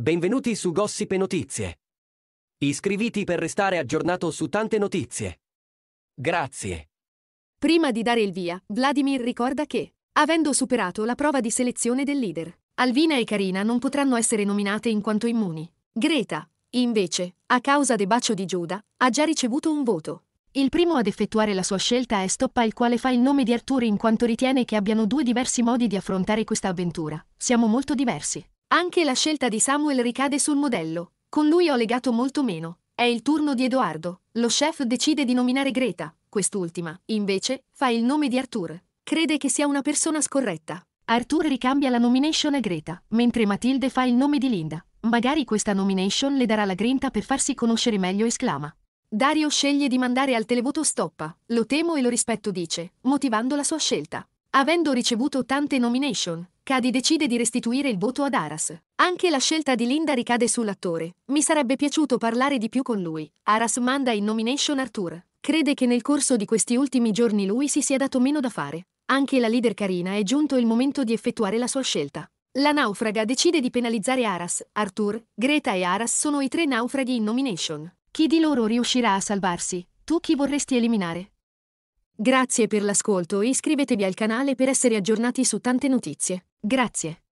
Benvenuti su Gossip e Notizie. Iscriviti per restare aggiornato su tante notizie. Grazie. Prima di dare il via, Vladimir ricorda che, avendo superato la prova di selezione del leader, Alvina e Karina non potranno essere nominate in quanto immuni. Greta, invece, a causa del bacio di Giuda, ha già ricevuto un voto. Il primo ad effettuare la sua scelta è Stoppa il quale fa il nome di Arturo in quanto ritiene che abbiano due diversi modi di affrontare questa avventura. Siamo molto diversi. Anche la scelta di Samuel ricade sul modello. Con lui ho legato molto meno. È il turno di Edoardo. Lo chef decide di nominare Greta. Quest'ultima, invece, fa il nome di Arthur. Crede che sia una persona scorretta. Arthur ricambia la nomination a Greta, mentre Matilde fa il nome di Linda. Magari questa nomination le darà la grinta per farsi conoscere meglio, esclama. Dario sceglie di mandare al televoto stoppa, lo temo e lo rispetto dice, motivando la sua scelta. Avendo ricevuto tante nomination, Cadi decide di restituire il voto ad Aras. Anche la scelta di Linda ricade sull'attore. Mi sarebbe piaciuto parlare di più con lui. Aras manda in nomination Arthur. Crede che nel corso di questi ultimi giorni lui si sia dato meno da fare. Anche la leader Carina è giunto il momento di effettuare la sua scelta. La naufraga decide di penalizzare Aras. Arthur, Greta e Aras sono i tre naufraghi in nomination. Chi di loro riuscirà a salvarsi? Tu chi vorresti eliminare? Grazie per l'ascolto e iscrivetevi al canale per essere aggiornati su tante notizie. Grazie.